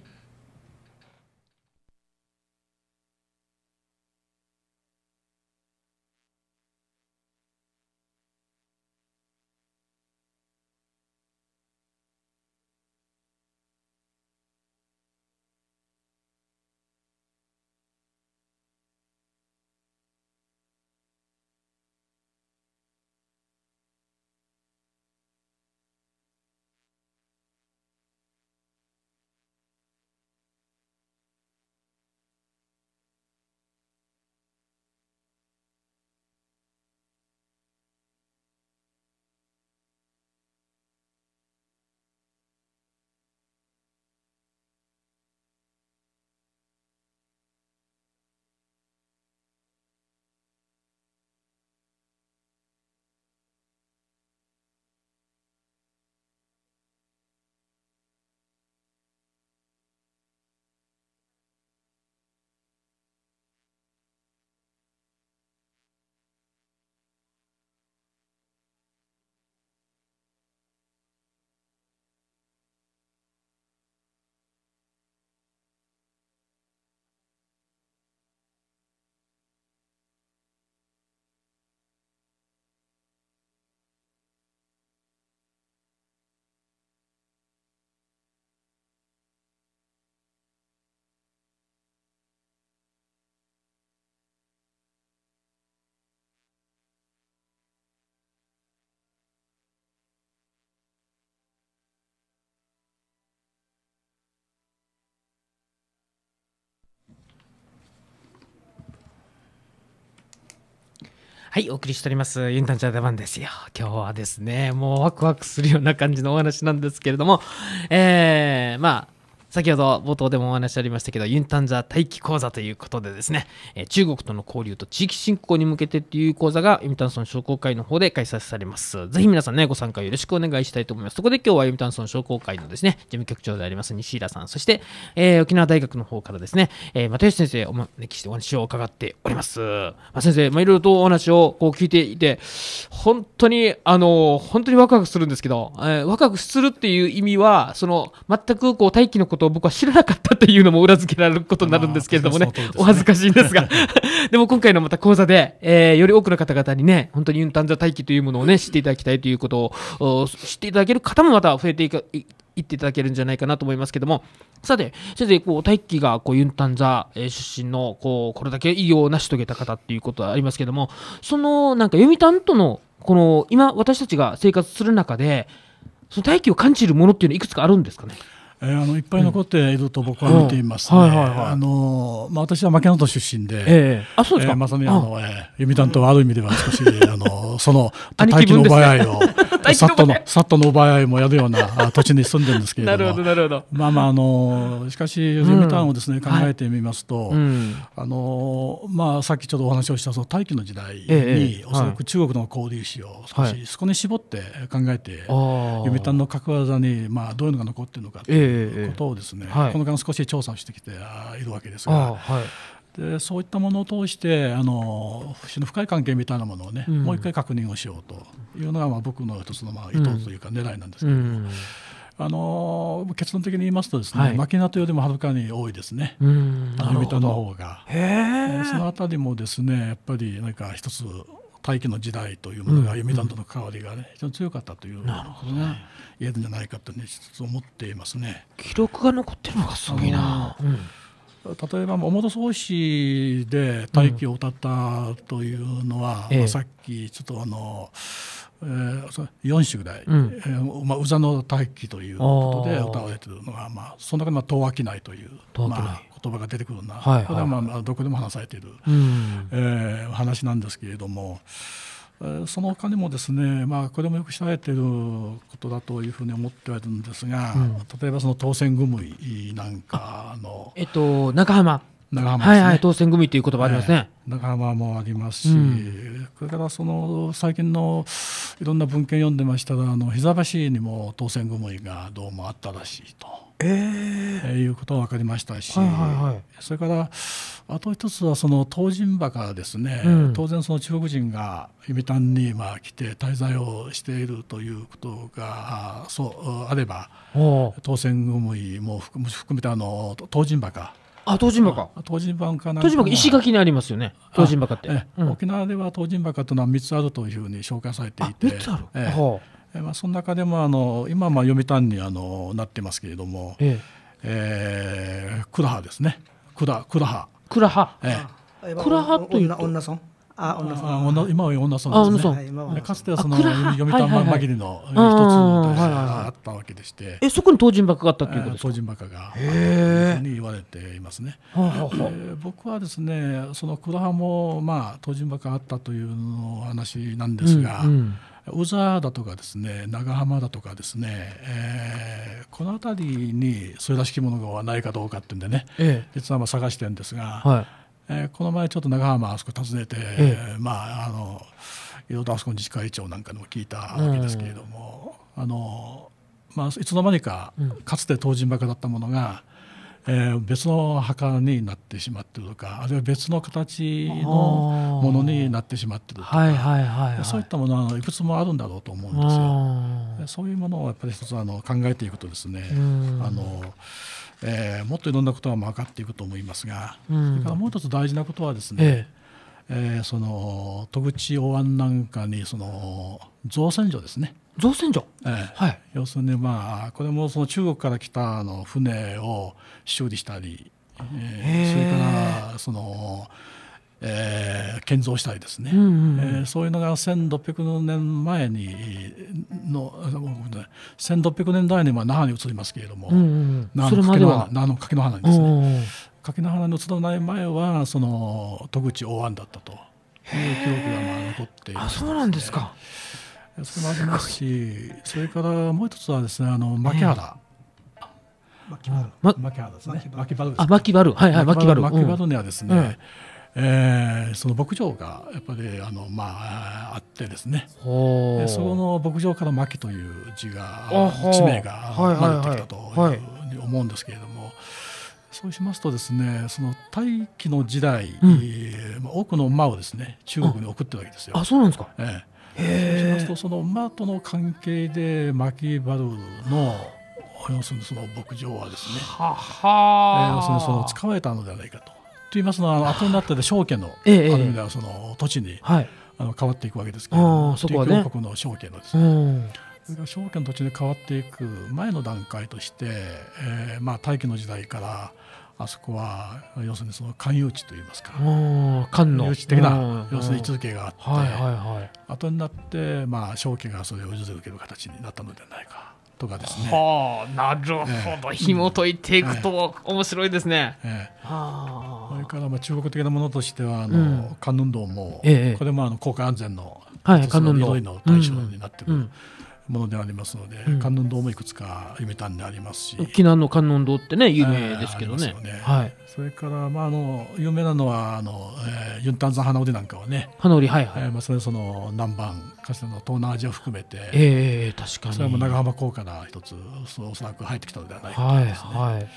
S1: はい、お送りしております。ユンタンチャーダバンですよ。今日はですね、もうワクワクするような感じのお話なんですけれども、えー、まあ、先ほど冒頭でもお話ありましたけどユンタンザ待機講座ということでですね、え中国との交流と地域振興に向けてという講座がユンタンソン商工会の方で開催されますぜひ皆さんねご参加よろしくお願いしたいと思いますそこで今日はユンタンソン商工会のですね事務局長であります西平さんそして、えー、沖縄大学の方からですね、えー、又吉先生お招きしてお話を伺っております、まあ、先生、まあ、いろいろとお話をこう聞いていて本当にあの本当にワクワクするんですけど、えー、ワクワクするっていう意味はその全くこう大気のことことを僕は知らなかったっていうのも裏付けられることになるんですけれどもね、ね、お恥ずかしいんですが でも今回のまた講座で、えー、より多くの方々にね、本当にユンタンザ待機というものをね、知っていただきたいということを、知っていただける方もまた増えていく、言っていただけるんじゃないかなと思いますけども、さて、先生、こう、大輝が、こう、ユンタンザ出身の、こう、これだけ偉業を成し遂げた方っていうことはありますけども、その、なんか、読谷との、この、今、私たちが生活する中で、その大輝を感じるものっていうのはいくつかあるんですかねえー、あのいっぱい残っていると
S3: 僕は見ていますね。あのまあ私は牧野都出身で、えー、あそうですか。えー、まさにあの、えー、弓担当はある意味では少しあのその大気 の場合を。さっとの、さっとの奪い合いもやるような土地に住んでるんですけれども。なるほど、なるほど。まあまあ、あの、しかし、ヨゼミターンをですね、考えてみますと、あの、まあ、さっきちょっとお話をしたその大気の時代に、おそらく中国の交流史を少し、そこに絞って考えて、ヨミターンの格技に、まあ、どういうのが残っているのかということをですね、この間少し調査をしてきているわけですが、でそういったものを通してあのの深い関係みたいなものをね、うん、もう一回確認をしようというのが、まあ、僕の一つの、まあ、意図というか狙いなんですけども。うんうんあの結論的に言いますとですね、はい、マキナトよりもはるかに多いですね、うん、アルタの方が。ええそのあたりもですねやっぱり何か一つ大気の時代というものが弓弾との関わりがね非常に強かったというなことが言えるんじゃないかとねつ思っていますね。記録が残ってるのがすごいな。うん例えば表総司で「大気」を歌ったというのは、うんまあ、さっきちょっとあの、えー、4種ぐらい「うん、えー、まあ、宇佐の大気」ということで歌われているのが、まあ、その中飽東ない」という、まあ、言葉が出てくるような、はいはい、これはまあどこでも話されている、うん、えー、話なんですけれども。そのおにもですね、まあ、これもよく知られていることだというふうに思ってはいるんですが、うん、例えばその当選組なんかの、えっと、中浜長浜、ね、はいはい、当選組という言葉ありますね、えー、長浜もありますし、うん、それからその最近のいろんな文献読んでましたらあの膝橋にも当選組がどうもあったらしいと、えー、えー、いうことは分かりましたし、はいはいはい、それからあと一つはその東尋馬からですね、うん、当然その中国人が読谷にまあ来て滞在をしているということがそうあれば当選組も含めてあの東尋馬かあ東尋バか。東尋かな。東尋バカ石垣にありますよね東尋バかって、沖縄では東尋バかというのは3つあるというふうに紹介されていて三つある、えはあ、まあ、その中でもあの今まあ読谷にあのなってますけれども、えええー、クラですね倉、倉ク倉ハクラええ、クラという女女村あ女さん今は女さんですね、かつてはその読みま間りの一つのがあったわけでして、えそこに東尋幕があったっていうことですか、えー、東尋幕がに言われていますね、え僕はですねその黒羽もまあ東尋幕があったというの話なんですが、宇佐だとかですね長浜だとかですね、えー、この辺りにそれらしきものがないかどうかっていうんでね、ええ、実はまあ探してるんですが、はえー、この前ちょっと長浜あそこ訪ねて、えー、まああのいろいろあそこの自治会長なんかにも聞いたわけですけれども、あのまあ、いつの間にかかつて東尋墓だったものが、えー、別の墓になってしまってるとかあるいは別の形のものになってしまってるとかそういったものはいくつもあるんだろうと思うんですよ。そういうものをやっぱり一つあの考えていくとですねあのえー、もっといろんなことが分かっていくと思いますが、うん、それからもう一つ大事なことはですね、えええー、その戸口大安なんかにその造船所ですね造船所、えー、はい、要するに、まあ、これもその中国から来たあの船を修理したり、えー、それからその。えー、建造したりですね、うんうん、えー、そういうのが1600年前にの1600年代には那覇に移りますけれども、うんうん、那覇の柿の花にですね柿の花に移らない前はその戸口大安だったという記録がまあ残っています、あそうなんですかそれもありますしそれからもう一つはですねあの牧原、牧原、牧原ですね。牧原です、ね。あ、牧原、はいはい、牧原。牧原にはですね、えー、その牧場がやっぱりあの、まあ、あってですねその牧場から「牧」という字が地名が生まれてきたという思うんですけれども。そうしますとですね、その大気の時代、うん、多くの馬をですね、中国に送ってるわけですよ。あ、そうなんですか。ええ。そうしますとその馬との関係でマキバルの要するにその牧場はですね、はは要するにその使われたのではないかと。言いますのは後になってで証券の、えある意味ではその土地に、はい、あの変わっていくわけですけど、そこはね、国の証券のですね、うん証券土地で変わっていく前の段階として、えー、まあ大気の時代からあそこは要するにその官有地といいますか
S1: 官誘地的な要するに位置づけがあって、はいは
S3: い後になって、まあ、商家がそれを譲り受ける形になったのではないかとかですね。はあ、なるほど、えー、紐解いていく
S1: と面白いですね。ええ
S3: ー、それからまあ中国的なものとしてはあの、関、うん、運動も、ええ、これもあの国家安全の、はい、観音堂の対象になってくる。うんうんものでありますので、うん、観音堂もいくつか埋めたんでありますし沖縄の観音堂ってね有名ですけどねね、はい、それから、まあ、あの有名なのはあの、えー、ユンタンザン花織なんかはね花織はいはい、えー、まあ、それその南蛮かつての東南アジアを含めて、えー、確かにそれも長浜高果が一つそおそらく入ってきたのではないかと思いますね。はいはい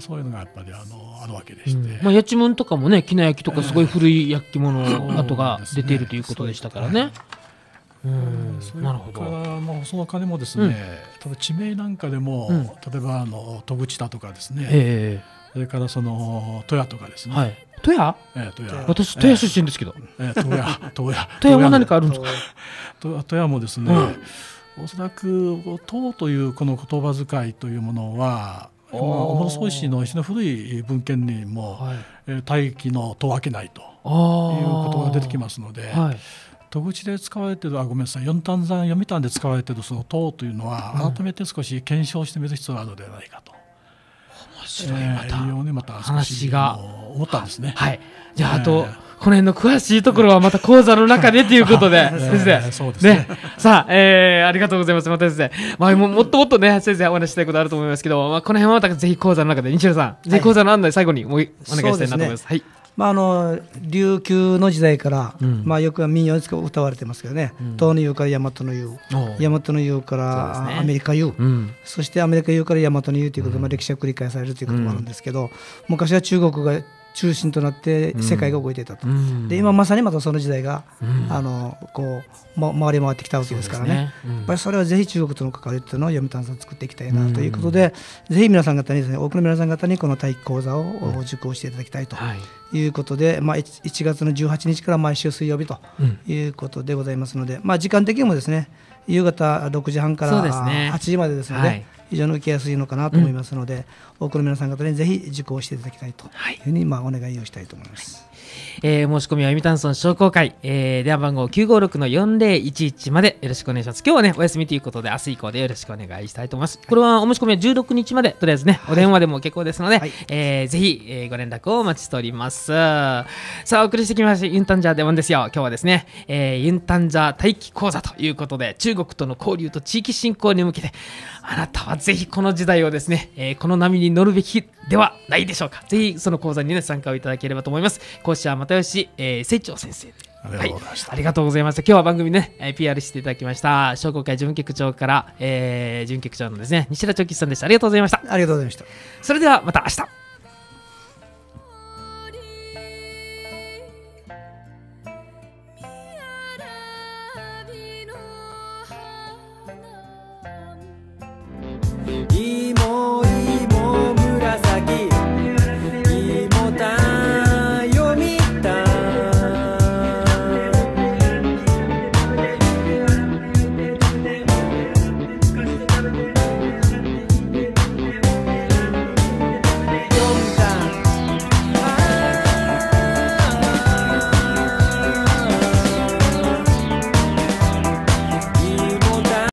S3: そういうのがやっぱりあのあるわけでして、うん、
S1: まあ、八千むとかもね、きな焼きとかすごい古い焼き物跡が出ているということでしたからね。え
S3: ーそれからまあその金もですね、例えば地名なんかでも、例えばあの戸口だとかですね、それからその富谷とかですね、富谷、ええ富谷私富谷出身ですけど、え富谷富谷富谷は何かあるんですか富谷もですね、おそらく「唐」というこの言葉遣いというものは
S1: も物総
S3: しの非の古い文献にも「大気の唐わけない」ということが出てきますので。はい、戸口で使われてるあごめんなさい四単山読みで使われてるその「党」というのは改めて少し検証してみる必要があるのではないかと。面白いまた,、話が思ったんですね。はい、じゃあ、あと、この辺の詳しいとこ
S1: ろはまた講座の中でということで、先生。そうですね。さあ、えありがとうございます。また先生。まあ、もっともっとね、先生お話したいことあると思いますけど、まあ、この辺はまたぜひ講座の中で、西野さん、ぜひ講座の案内最後にお願いしたいなと思います。はい。
S2: まあ、あの琉球の時代から、うん、まあ、よく民謡ですけど歌われてますけどね、うん、東の湯から大和の湯大和の湯からアメリカ湯そ、ね,、してアメリカ湯から大和の湯ということで、まあ、歴史が繰り返されるということもあるんですけど、昔は中国が中心となって世界が動いてたと、うん、で今まさにまたその時代が、うん、あのこう、ま、回り回ってきたわけですからね、ねうん、やっぱりそれはぜひ中国との関わりというのを読谷さん作っていきたいなということで、ぜひ皆さん方にですね多くの皆さん方にこの体育講座を受講していただきたいということで、まあ、1月の18日から毎週水曜日ということでございますので、まあ、時間的にもですね夕方6時半から8時までですので。非常に受けやすいのかなと思いますので、うん、多くの皆さん方にぜひ
S1: 受講していただきたいというふうに、まあ、お願いをしたいと思います。はいえー、申し込みは読谷村商工会、えー、電話番号956の4011までよろしくお願いします。今日はね、お休みということで、明日以降でよろしくお願いしたいと思います。はい、これはお申し込みは16日まで、とりあえずね、はい、お電話でも結構ですので、はい、えー、ぜひ、えー、ご連絡をお待ちしております。さあ、お送りしてきました、ユンタンジャーデモンですよ。今日はですね、えー、ユンタンジャー待機講座ということで、中国との交流と地域振興に向けて、あなたはぜひこの時代をですね、えー、この波に乗るべきではないでしょうか。ぜひその講座にね、参加をいただければと思います。講師は又吉、えー、清張先生
S3: ありがとうございました、はい、ありが
S1: とうございました。今日は番組ね、えー、PR していただきました。商工会準局長から、えー、準局長のですね、西田長吉さんでした。ありがとうございました。ありがとうございました。それではまた明日。